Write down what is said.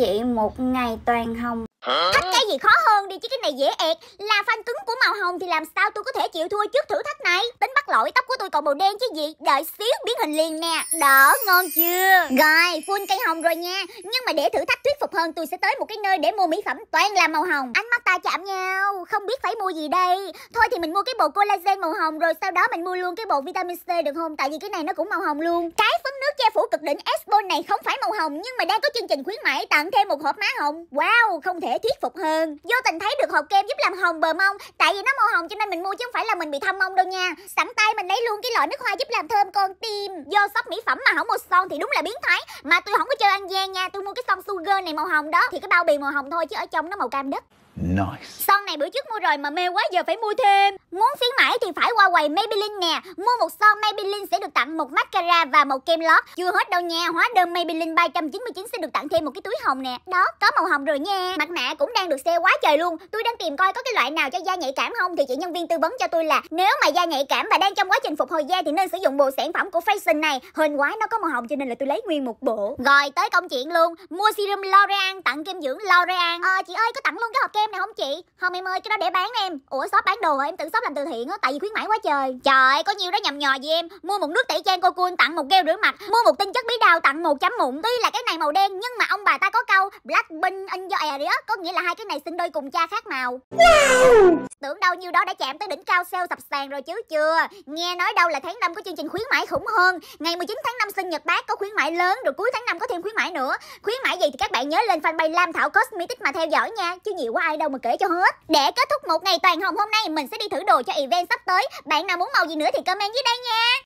chị một ngày toàn hồng Thách cái gì khó hơn đi chứ cái này dễ ẹt Là fan cứng của màu hồng thì làm sao tôi có thể chịu thua trước thử thách này Tính bắt lỗi tóc của tôi còn màu đen chứ gì Đợi xíu biến hình liền nè Đỡ ngon chưa Rồi full cây hồng rồi nha Nhưng mà để thử thách thuyết phục hơn tôi sẽ tới một cái nơi để mua mỹ phẩm toàn là màu hồng Ánh mắt ta chạm nhau Không biết phải mua gì đây Thôi thì mình mua cái bộ collagen màu hồng rồi sau đó mình mua luôn cái bộ vitamin C được không Tại vì cái này nó cũng màu hồng luôn Cái phấn nước che phủ cực đỉnh Esbon này không phải màu hồng Nhưng mà đang có chương trình khuyến mãi tặng thêm một hộp má hồng Wow không thể dễ thuyết phục hơn vô tình thấy được hộp kem giúp làm hồng bờ mông tại vì nó màu hồng cho nên mình mua chứ không phải là mình bị thâm mông đâu nha sẵn tay mình lấy luôn cái loại nước hoa giúp làm thơm con tim vô shop mỹ phẩm mà không mua son thì đúng là biến thái mà tôi không có chơi ăn gian nha tôi mua cái son sugar này màu hồng đó thì cái bao bì màu hồng thôi chứ ở trong nó màu cam đất Nice. Son này bữa trước mua rồi mà mê quá giờ phải mua thêm. Muốn khuyến mãi thì phải qua quầy Maybelline nè. Mua một son Maybelline sẽ được tặng một mascara và một kem lót. Chưa hết đâu nha, hóa đơn Maybelline 399 sẽ được tặng thêm một cái túi hồng nè. Đó, có màu hồng rồi nha. Mặt nạ cũng đang được sale quá trời luôn. Tôi đang tìm coi có cái loại nào cho da nhạy cảm không thì chị nhân viên tư vấn cho tôi là nếu mà da nhạy cảm và đang trong quá trình phục hồi da thì nên sử dụng bộ sản phẩm của Fashion này. Hên quá nó có màu hồng cho nên là tôi lấy nguyên một bộ. Rồi tới công chuyện luôn. Mua serum L'Oreal tặng kem dưỡng L'Oreal. Ờ chị ơi có tặng luôn cái hộp kem em này không chị không em ơi cái đó để bán em ủa shop bán đồ rồi em tự shop làm từ thiện á tại vì khuyến mãi quá trời trời có nhiêu đó nhầm nhò gì em mua một nước tẩy trang cô tặng một keo rửa mặt mua một tinh chất bí đao tặng một chấm mụn tuy là cái này màu đen nhưng mà ông bà ta có Blackpink, Enjoy Area có nghĩa là hai cái này sinh đôi cùng cha khác màu. Tưởng đâu nhiêu đó đã chạm tới đỉnh cao sale sập sàn rồi chứ chưa. Nghe nói đâu là tháng 5 có chương trình khuyến mãi khủng hơn. Ngày 19 tháng 5 sinh nhật bác có khuyến mãi lớn rồi cuối tháng 5 có thêm khuyến mãi nữa. Khuyến mãi gì thì các bạn nhớ lên fanpage Lam Thảo Cosmetics mà theo dõi nha, chứ nhiều quá ai đâu mà kể cho hết. Để kết thúc một ngày toàn hồng hôm nay, mình sẽ đi thử đồ cho event sắp tới. Bạn nào muốn màu gì nữa thì comment dưới đây nha.